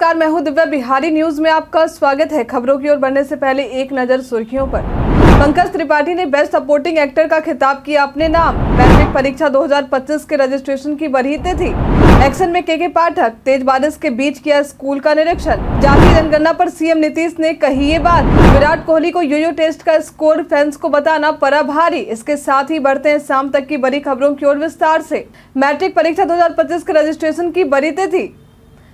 नमस्कार मैं हूं दिव्या बिहारी न्यूज में आपका स्वागत है खबरों की ओर बढ़ने से पहले एक नजर सुर्खियों पर पंकज त्रिपाठी ने बेस्ट सपोर्टिंग एक्टर का खिताब किया अपने नाम मैट्रिक परीक्षा 2025 के रजिस्ट्रेशन की बढ़ीते थी एक्शन में के के पाठक तेज बारिश के बीच किया स्कूल का निरीक्षण जातीय जनगणना पर सीएम नीतीश ने कही ये बात विराट कोहली को यूयू टेस्ट का स्कोर फैंस को बताना पड़ा भारी इसके साथ ही बढ़ते हैं शाम तक की बड़ी खबरों की ओर विस्तार से मैट्रिक परीक्षा 2025 के रजिस्ट्रेशन की बढ़ीते थी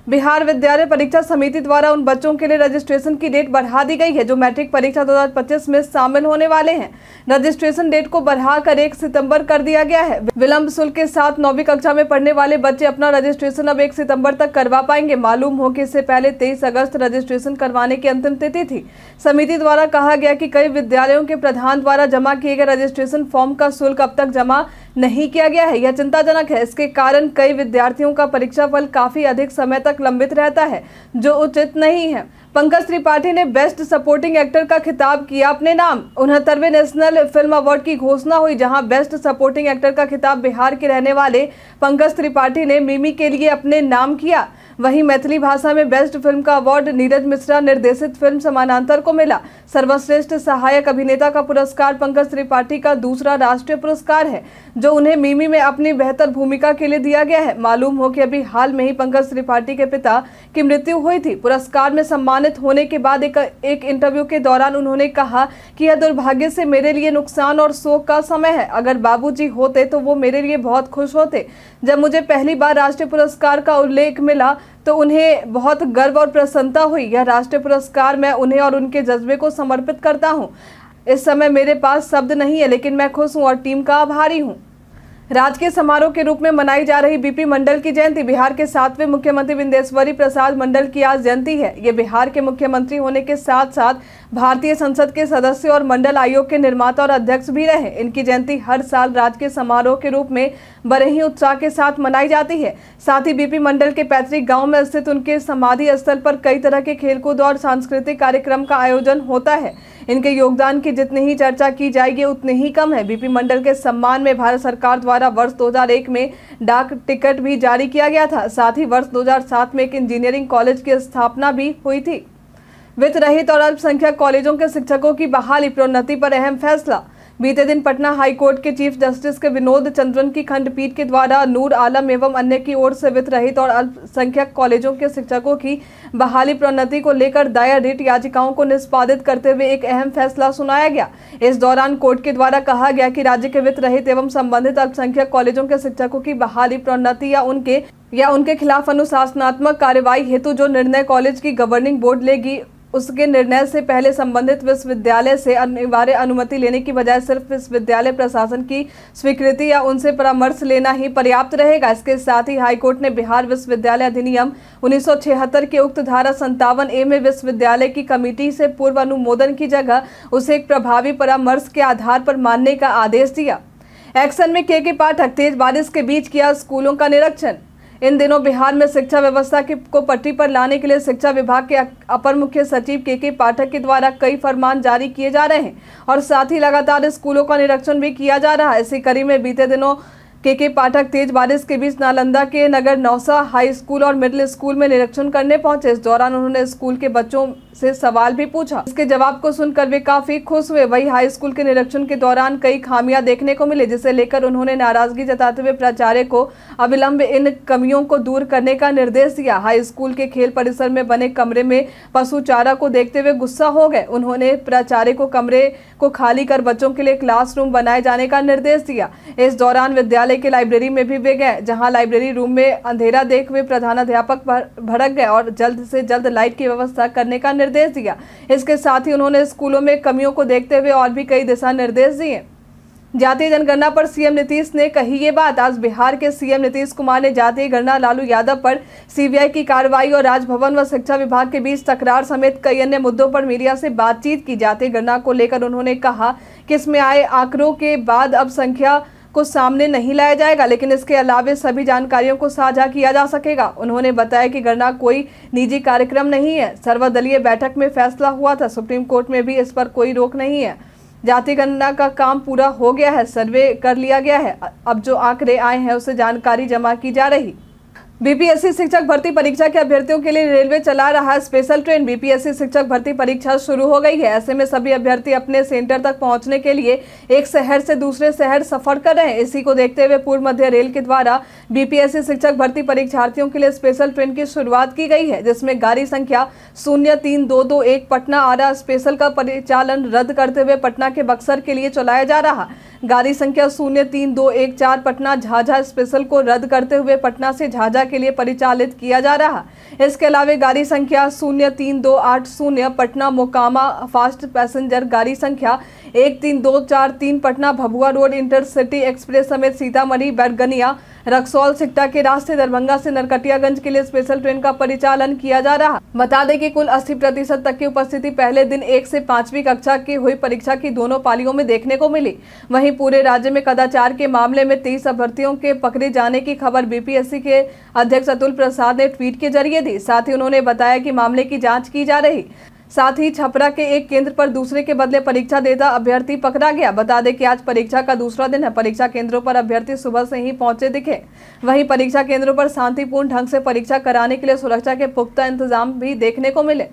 बिहार विद्यालय परीक्षा समिति द्वारा उन बच्चों के लिए रजिस्ट्रेशन की डेट बढ़ा दी गई है जो मैट्रिक परीक्षा 2025 में शामिल होने वाले हैं रजिस्ट्रेशन डेट को बढ़ाकर एक सितंबर कर दिया गया है विलंब शुल्क के साथ नौवीं कक्षा में पढ़ने वाले बच्चे अपना रजिस्ट्रेशन अब एक सितम्बर तक करवा पाएंगे मालूम हो कि इससे पहले तेईस अगस्त रजिस्ट्रेशन करवाने की अंतिम तिथि थी समिति द्वारा कहा गया की कई विद्यालयों के प्रधान द्वारा जमा किए गए रजिस्ट्रेशन फॉर्म का शुल्क अब तक जमा नहीं किया गया है यह चिंताजनक है इसके कारण कई विद्यार्थियों का परीक्षा फल काफी अधिक समय तक तक लंबित रहता है जो उचित नहीं है पंकज त्रिपाठी ने बेस्ट सपोर्टिंग एक्टर का खिताब किया अपने नाम उनहत्तरवें नेशनल फिल्म अवार्ड की घोषणा हुई जहां बेस्ट सपोर्टिंग एक्टर का खिताब बिहार के रहने वाले पंकज त्रिपाठी ने मिमी के लिए अपने नाम किया वहीं मैथिली भाषा में बेस्ट फिल्म का अवार्ड नीरज मिश्रा निर्देशित फिल्म समानांतर को मिला सर्वश्रेष्ठ सहायक अभिनेता का पुरस्कार पंकज त्रिपाठी का दूसरा राष्ट्रीय पुरस्कार है जो उन्हें मीमी में अपनी बेहतर भूमिका के लिए दिया गया है मालूम हो कि अभी हाल में ही पंकज त्रिपाठी के पिता की मृत्यु हुई थी पुरस्कार में सम्मानित होने के बाद एक, एक इंटरव्यू के दौरान उन्होंने कहा कि यह दुर्भाग्य से मेरे लिए नुकसान और शोक का समय है अगर बाबू होते तो वो मेरे लिए बहुत खुश होते जब मुझे पहली बार राष्ट्रीय पुरस्कार का उल्लेख मिला तो उन्हें बहुत गर्व और प्रसन्नता हुई यह राष्ट्रीय पुरस्कार मैं उन्हें और उनके जज्बे को समर्पित करता हूँ इस समय मेरे पास शब्द नहीं है लेकिन मैं खुश हूँ और टीम का आभारी हूँ राजकीय समारोह के रूप में मनाई जा रही बीपी मंडल की जयंती बिहार के सातवें मुख्यमंत्री विंदेश्वरी प्रसाद मंडल की आज जयंती है ये बिहार के मुख्यमंत्री होने के साथ साथ भारतीय संसद के सदस्य और मंडल आयोग के निर्माता और अध्यक्ष भी रहे इनकी जयंती हर साल राजकीय समारोह के रूप में बड़े ही उत्साह के साथ मनाई जाती है साथ ही बीपी मंडल के पैतृक गाँव में स्थित उनके समाधि स्थल पर कई तरह के खेलकूद और सांस्कृतिक कार्यक्रम का आयोजन होता है इनके योगदान की जितनी ही चर्चा की जाएगी उतनी ही कम है बीपी मंडल के सम्मान में भारत सरकार द्वारा वर्ष 2001 में डाक टिकट भी जारी किया गया था साथ ही वर्ष 2007 में एक इंजीनियरिंग कॉलेज की स्थापना भी हुई थी वित्त रहित और अल्पसंख्यक कॉलेजों के शिक्षकों की बहाली प्रोन्नति पर अहम फैसला बीते दिन पटना हाईकोर्ट के chief justice K Vinod Chandran की खंडपीठ के द्वारा नूर आलम एवं अन्य की ओर से वित्त रहित और अल्पसंख्यक कॉलेजों के शिक्षकों की बहाली प्रोन्नति को लेकर दायर रिट याचिकाओं को निष्पादित करते हुए एक अहम फैसला सुनाया गया इस दौरान कोर्ट के द्वारा कहा गया कि राज्य के वित्त रहित एवं संबंधित अल्पसंख्यक कॉलेजों के शिक्षकों की बहाली प्रोन्नति या उनके या उनके खिलाफ अनुशासनात्मक कार्यवाही हेतु जो निर्णय कॉलेज की गवर्निंग बोर्ड लेगी उसके निर्णय से पहले संबंधित विश्वविद्यालय से अनिवार्य अनुमति लेने की बजाय सिर्फ विश्वविद्यालय प्रशासन की स्वीकृति या उनसे परामर्श लेना ही पर्याप्त रहेगा इसके साथ ही हाईकोर्ट ने बिहार विश्वविद्यालय अधिनियम 1976 के उक्त धारा संतावन ए में विश्वविद्यालय की कमेटी से पूर्व अनुमोदन की जगह उसे एक प्रभावी परामर्श के आधार पर मानने का आदेश दिया एक्शन में के के पाठक तेज बारिश के बीच किया स्कूलों का निरीक्षण इन दिनों बिहार में शिक्षा व्यवस्था के को पटरी पर लाने के लिए शिक्षा विभाग के अपर मुख्य सचिव के के पाठक के द्वारा कई फरमान जारी किए जा रहे हैं और साथ ही लगातार स्कूलों का निरीक्षण भी किया जा रहा है इसी कड़ी में बीते दिनों के के पाठक तेज बारिश के बीच नालंदा के नगर नौसा हाई स्कूल और मिडिल स्कूल में निरीक्षण करने पहुंचे इस दौरान उन्होंने स्कूल के बच्चों से सवाल भी पूछा इसके जवाब को सुनकर वे काफी खुश हुए वही हाई स्कूल के निरीक्षण के दौरान कई खामियां देखने को मिली जिसे लेकर उन्होंने नाराजगी जताते हुए प्राचार्य को अविलंब इन कमियों को दूर करने का निर्देश दिया हाई स्कूल के खेल परिसर में बने कमरे में पशु चारा को देखते हुए गुस्सा हो गए उन्होंने प्राचार्य को कमरे को खाली कर बच्चों के लिए क्लास बनाए जाने का निर्देश दिया इस दौरान विद्यालय के लाइब्रेरी में भी वे गए जहाँ लाइब्रेरी रूम में अंधेरा देख हुए प्रधानाध्यापक भड़क गए और जल्द से जल्द लाइट की व्यवस्था करने का निर्देश दिया इसके साथ ही उन्होंने स्कूलों में कमियों को देखते हुए और भी कई दिशा निर्देश दिए जातीय जनगणना पर सीएम नीतीश ने कही ये बात आज बिहार के सीएम नीतीश कुमार ने जातीय गणना लालू यादव पर सीबीआई की कार्रवाई और राजभवन व शिक्षा विभाग के बीच तकरार समेत कई अन्य मुद्दों पर मीडिया से बातचीत की जातीय गणना को लेकर उन्होंने कहा कि इसमें आए आंकड़ों के बाद अब संख्या को सामने नहीं लाया जाएगा लेकिन इसके अलावे सभी जानकारियों को साझा किया जा सकेगा उन्होंने बताया कि गणना कोई निजी कार्यक्रम नहीं है सर्वदलीय बैठक में फैसला हुआ था सुप्रीम कोर्ट में भी इस पर कोई रोक नहीं है जाति गणना का काम पूरा हो गया है सर्वे कर लिया गया है अब जो आंकड़े आए हैं उसे जानकारी जमा की जा रही बीपीएससी शिक्षक भर्ती परीक्षा के अभ्यर्थियों के लिए रेलवे चला रहा स्पेशल ट्रेन बीपीएससी शिक्षक भर्ती परीक्षा शुरू हो गई है ऐसे में सभी अभ्यर्थी अपने सेंटर तक पहुंचने के लिए एक शहर से दूसरे शहर सफर कर रहे हैं इसी को देखते हुए पूर्व मध्य रेल के द्वारा बीपीएससी शिक्षक भर्ती परीक्षार्थियों के लिए स्पेशल ट्रेन की शुरुआत की गई है जिसमें गाड़ी संख्या शून्य तीन दो दो एक पटना आरा स्पेशल का परिचालन रद्द करते हुए पटना के बक्सर के लिए चलाया जा रहा गाड़ी संख्या शून्य तीन दो एक चार पटना झाझा स्पेशल को रद्द करते हुए पटना से झाझा के लिए परिचालित किया जा रहा इसके अलावा गाड़ी संख्या शून्य तीन दो आठ शून्य पटना मोकामा फास्ट पैसेंजर गाड़ी संख्या एक तीन दो चार तीन Patna Bhabua road intercity express समेत सीतामढ़ी बैरगनिया रक्सौल सिकटा के रास्ते दरभंगा से नरकटियागंज के लिए स्पेशल ट्रेन का परिचालन किया जा रहा बता दें कि कुल 80 प्रतिशत तक की उपस्थिति पहले दिन एक से पांचवी कक्षा की हुई परीक्षा की दोनों पालियों में देखने को मिली वहीं पूरे राज्य में कदाचार के मामले में तेईस अभ्यर्थियों के पकड़े जाने की खबर बीपीएससी के अध्यक्ष अतुल प्रसाद ने ट्वीट के जरिए दी साथ ही उन्होंने बताया की मामले की जाँच की जा रही साथ ही छपरा के एक केंद्र पर दूसरे के बदले परीक्षा देता अभ्यर्थी पकड़ा गया बता दें कि आज परीक्षा का दूसरा दिन है परीक्षा केंद्रों पर अभ्यर्थी सुबह से ही पहुंचे दिखे वहीं परीक्षा केंद्रों पर शांतिपूर्ण ढंग से परीक्षा कराने के लिए सुरक्षा के पुख्ता इंतजाम भी देखने को मिले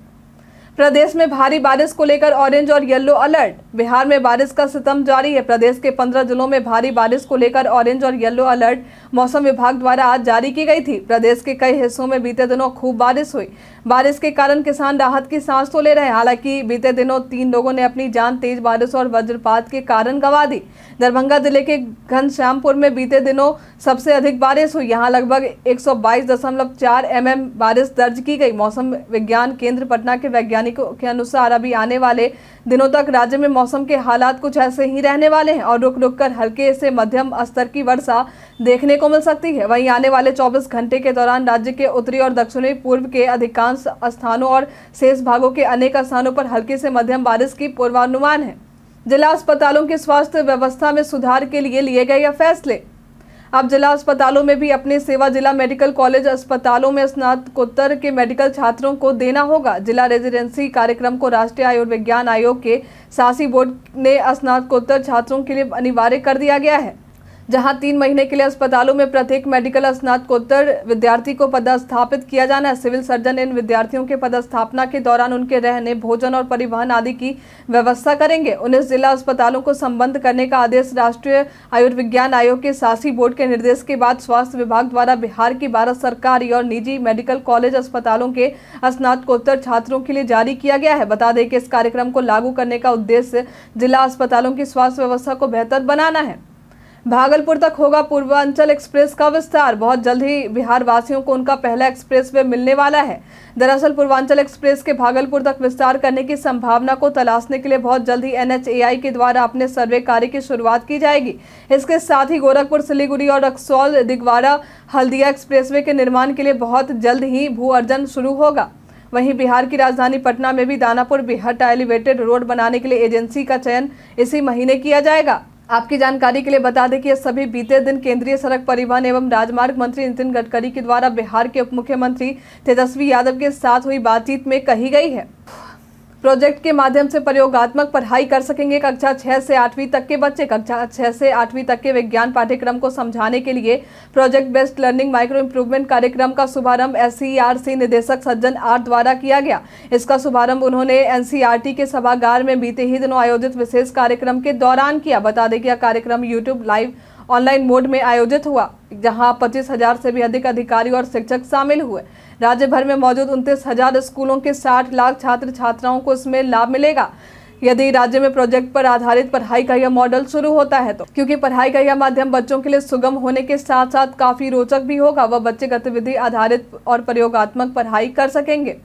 प्रदेश में भारी बारिश को लेकर ऑरेंज और येलो अलर्ट बिहार में बारिश का सितम जारी है प्रदेश के पंद्रह जिलों में भारी बारिश को लेकर ऑरेंज और येलो अलर्ट मौसम विभाग द्वारा आज जारी की गई थी प्रदेश के कई हिस्सों में बीते दिनों खूब बारिश हुई बारिश के कारण किसान राहत की सांस तो ले रहे हैं हालांकि बीते दिनों तीन लोगों ने अपनी जान तेज बारिश और वज्रपात के कारण गंवा दी दरभंगा जिले के घनश्यामपुर में बीते दिनों सबसे अधिक बारिश हुई यहाँ लगभग 122.4 एमएम बारिश दर्ज की गई मौसम विज्ञान केंद्र पटना के वैज्ञानिक वैज्ञानिकों के अनुसार अभी आने वाले दिनों तक राज्य में मौसम के हालात कुछ ऐसे ही रहने वाले हैं और रुक रुक कर हल्के से मध्यम स्तर की वर्षा देखने को मिल सकती है वहीं आने वाले 24 घंटे के दौरान राज्य के उत्तरी और दक्षिणी पूर्व के अधिकांश स्थानों और शेष भागों के अनेक स्थानों पर हल्के से मध्यम बारिश की पूर्वानुमान है जिला अस्पतालों के स्वास्थ्य व्यवस्था में सुधार के लिए लिए गए यह फैसले अब जिला अस्पतालों में भी अपने सेवा जिला मेडिकल कॉलेज अस्पतालों में स्नातकोत्तर के मेडिकल छात्रों को देना होगा जिला रेजिडेंसी कार्यक्रम को राष्ट्रीय आयुर्विज्ञान आयोग के शासी बोर्ड ने स्नातकोत्तर छात्रों के लिए अनिवार्य कर दिया गया है जहां तीन महीने के लिए अस्पतालों में प्रत्येक मेडिकल स्नातकोत्तर विद्यार्थी को पदस्थापित किया जाना है सिविल सर्जन इन विद्यार्थियों के पदस्थापना के दौरान उनके रहने भोजन और परिवहन आदि की व्यवस्था करेंगे उन्नीस जिला अस्पतालों को संबंध करने का आदेश राष्ट्रीय आयुर्विज्ञान आयोग के शासी बोर्ड के निर्देश के बाद स्वास्थ्य विभाग द्वारा बिहार की बारह सरकारी और निजी मेडिकल कॉलेज अस्पतालों के स्नातकोत्तर छात्रों के लिए जारी किया गया है बता दें कि इस कार्यक्रम को लागू करने का उद्देश्य जिला अस्पतालों की स्वास्थ्य व्यवस्था को बेहतर बनाना है भागलपुर तक होगा पूर्वांचल एक्सप्रेस का विस्तार बहुत जल्द ही बिहार वासियों को उनका पहला एक्सप्रेस वे मिलने वाला है दरअसल पूर्वांचल एक्सप्रेस के भागलपुर तक विस्तार करने की संभावना को तलाशने के लिए बहुत जल्द ही एनएचएआई के द्वारा अपने सर्वे कार्य की शुरुआत की जाएगी इसके साथ ही गोरखपुर सिलीगुड़ी और रक्सौल दिगवाड़ा हल्दिया एक्सप्रेस के निर्माण के लिए बहुत जल्द ही भू अर्जन शुरू होगा वहीं बिहार की राजधानी पटना में भी दानापुर बिहट एलिवेटेड रोड बनाने के लिए एजेंसी का चयन इसी महीने किया जाएगा आपकी जानकारी के लिए बता दें कि सभी बीते दिन केंद्रीय सड़क परिवहन एवं राजमार्ग मंत्री नितिन गडकरी के द्वारा बिहार के उप मुख्यमंत्री तेजस्वी यादव के साथ हुई बातचीत में कही गई है प्रोजेक्ट के माध्यम से प्रयोगात्मक पढ़ाई कर सकेंगे कक्षा छः से आठवीं तक के बच्चे कक्षा छः से आठवीं तक के विज्ञान पाठ्यक्रम को समझाने के लिए project based learning micro improvement कार्यक्रम का शुभारंभ एस निदेशक सज्जन आर द्वारा किया गया इसका शुभारंभ उन्होंने एन के सभागार में बीते ही दिनों आयोजित विशेष कार्यक्रम के दौरान किया बता दें कि यह कार्यक्रम यूट्यूब लाइव ऑनलाइन मोड में आयोजित हुआ जहां पच्चीस हजार से भी अधिक अधिकारी और शिक्षक शामिल हुए राज्य भर में मौजूद उनतीस हजार स्कूलों के साठ लाख छात्र छात्राओं को इसमें लाभ मिलेगा यदि राज्य में प्रोजेक्ट पर आधारित पढ़ाई का यह मॉडल शुरू होता है तो क्योंकि पढ़ाई का यह माध्यम बच्चों के लिए सुगम होने के साथ साथ काफी रोचक भी होगा वह बच्चे गतिविधि आधारित और प्रयोगात्मक पढ़ाई कर सकेंगे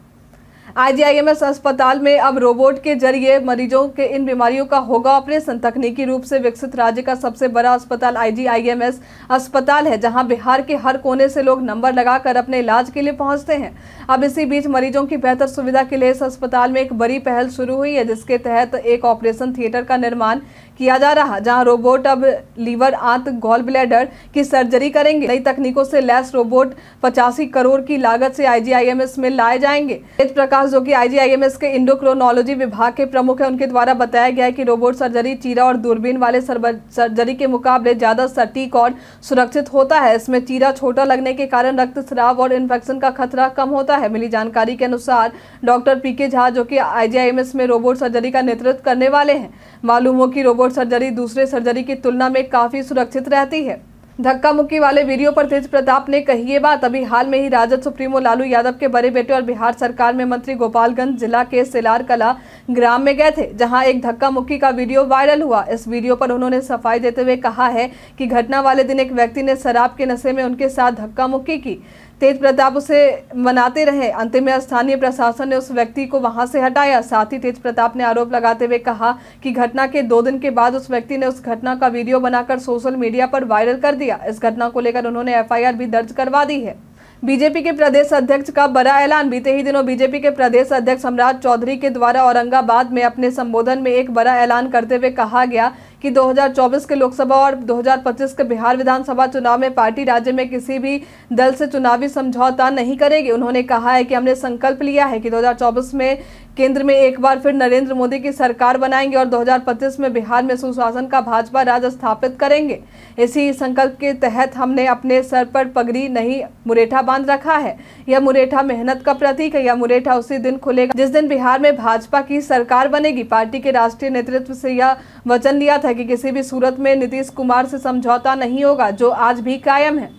आईजीआईएमएस अस्पताल में अब रोबोट के जरिए मरीजों के इन बीमारियों का होगा ऑपरेशन तकनीकी रूप से विकसित राज्य का सबसे बड़ा अस्पताल आईजीआईएमएस अस्पताल है जहां बिहार के हर कोने से लोग नंबर लगाकर अपने इलाज के लिए पहुंचते हैं अब इसी बीच मरीजों की बेहतर सुविधा के लिए इस अस्पताल में एक बड़ी पहल शुरू हुई है जिसके तहत एक ऑपरेशन थिएटर का निर्माण किया जा रहा जहां रोबोट अब लीवर आंत गोल ब्लैडर की सर्जरी करेंगे नई तकनीकों से लैस रोबोट पचासी करोड़ की लागत से आईजीआईएमएस में लाए जाएंगे प्रकाश जो कि आईजीआईएमएस के इंडोक्रोनोलॉजी विभाग के प्रमुख हैं उनके द्वारा बताया गया है कि रोबोट सर्जरी चीरा और दूरबीन वाले सर्जरी के मुकाबले ज़्यादा सटीक और सुरक्षित होता है इसमें चीरा छोटा लगने के कारण रक्त स्राव और इन्फेक्शन का खतरा कम होता है मिली जानकारी के अनुसार डॉक्टर पी झा जो कि आई में रोबोट सर्जरी का नेतृत्व करने वाले हैं मालूम हो कि रोबोट सर्जरी दूसरे सर्जरी की तुलना में काफ़ी सुरक्षित रहती है धक्का मुक्की वाले वीडियो पर तेज प्रताप ने कही ये बात अभी हाल में ही राजद सुप्रीमो लालू यादव के बड़े बेटे और बिहार सरकार में मंत्री गोपालगंज जिला के सिलार कला ग्राम में गए थे जहां एक धक्का मुक्की का वीडियो वायरल हुआ इस वीडियो पर उन्होंने सफाई देते हुए कहा है कि घटना वाले दिन एक व्यक्ति ने शराब के नशे में उनके साथ धक्का मुक्की की तेज प्रताप उसे मनाते रहे अंतिम में स्थानीय प्रशासन ने उस व्यक्ति को वहां से हटाया साथ ही तेज प्रताप ने आरोप लगाते हुए कहा कि घटना के दो दिन के बाद उस व्यक्ति ने उस घटना का वीडियो बनाकर सोशल मीडिया पर वायरल कर दिया इस घटना को लेकर उन्होंने एफआईआर भी दर्ज करवा दी है बीजेपी के प्रदेश अध्यक्ष का बड़ा ऐलान बीते ही दिनों बीजेपी के प्रदेश अध्यक्ष सम्राट चौधरी के द्वारा औरंगाबाद में अपने संबोधन में एक बड़ा ऐलान करते हुए कहा गया कि 2024 के लोकसभा और 2025 के बिहार विधानसभा चुनाव में पार्टी राज्य में किसी भी दल से चुनावी समझौता नहीं करेगी उन्होंने कहा है कि हमने संकल्प लिया है कि 2024 में केंद्र में एक बार फिर नरेंद्र मोदी की सरकार बनाएंगे और 2025 में बिहार में सुशासन का भाजपा राज स्थापित करेंगे इसी संकल्प के तहत हमने अपने सर पर पगड़ी नहीं मुरेठा बांध रखा है यह मुरेठा मेहनत का प्रतीक है यह मुरेठा उसी दिन खुलेगा जिस दिन बिहार में भाजपा की सरकार बनेगी पार्टी के राष्ट्रीय नेतृत्व से यह वचन लिया था कि किसी भी सूरत में नीतीश कुमार से समझौता नहीं होगा जो आज भी कायम है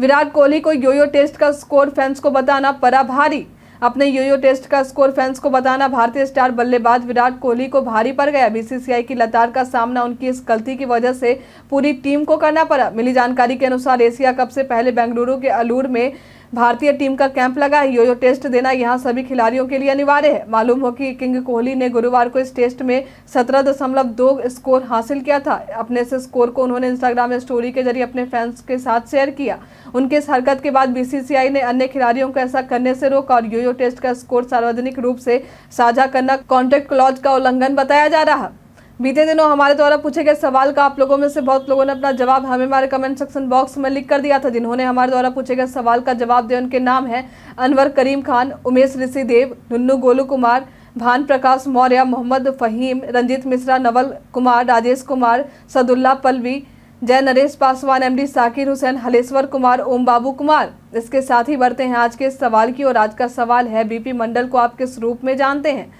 विराट कोहली को यो टेस्ट का स्कोर फैंस को बताना पड़ा भारी अपने यो टेस्ट का स्कोर फैंस को बताना भारतीय स्टार बल्लेबाज विराट कोहली को भारी पड़ गया बीसीसीआई की लतार का सामना उनकी इस गलती की वजह से पूरी टीम को करना पड़ा मिली जानकारी के अनुसार एशिया कप से पहले बेंगलुरु के अलूर में भारतीय टीम का कैंप लगा है योयो टेस्ट देना यहाँ सभी खिलाड़ियों के लिए अनिवार्य है मालूम हो कि किंग कोहली ने गुरुवार को इस टेस्ट में सत्रह दशमलव दो स्कोर हासिल किया था अपने से स्कोर को उन्होंने इंस्टाग्राम स्टोरी के जरिए अपने फैंस के साथ शेयर किया उनके इस हरकत के बाद बीसीसीआई ने अन्य खिलाड़ियों को ऐसा करने से रोका और योयो टेस्ट का स्कोर सार्वजनिक रूप से साझा करना कॉन्ट्रैक्ट क्लॉज का उल्लंघन बताया जा रहा बीते दिनों हमारे द्वारा पूछे गए सवाल का आप लोगों में से बहुत लोगों ने अपना जवाब हमें हमारे कमेंट सेक्शन बॉक्स में लिख कर दिया था जिन्होंने हमारे द्वारा पूछे गए सवाल का जवाब दिया उनके नाम है अनवर करीम खान उमेश ऋषि देव नुन्नू गोलू कुमार भान प्रकाश मौर्य मोहम्मद फहीम रंजीत मिश्रा नवल कुमार राजेश कुमार सदुल्ला पलवी जय नरेश पासवान एमडी साकिर हुसैन हलेश्वर कुमार ओम बाबू कुमार इसके साथ ही बढ़ते हैं आज के सवाल की और आज का सवाल है बीपी मंडल को आप किस रूप में जानते हैं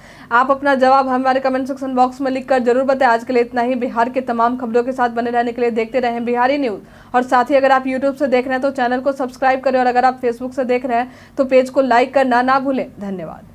आप अपना जवाब हमारे कमेंट सेक्शन बॉक्स में लिखकर जरूर बताएं आज के लिए इतना ही बिहार के तमाम खबरों के साथ बने रहने के लिए देखते रहें बिहारी न्यूज़ और साथ ही अगर आप यूट्यूब से देख रहे हैं तो चैनल को सब्सक्राइब करें और अगर आप फेसबुक से देख रहे हैं तो पेज को लाइक करना ना भूलें धन्यवाद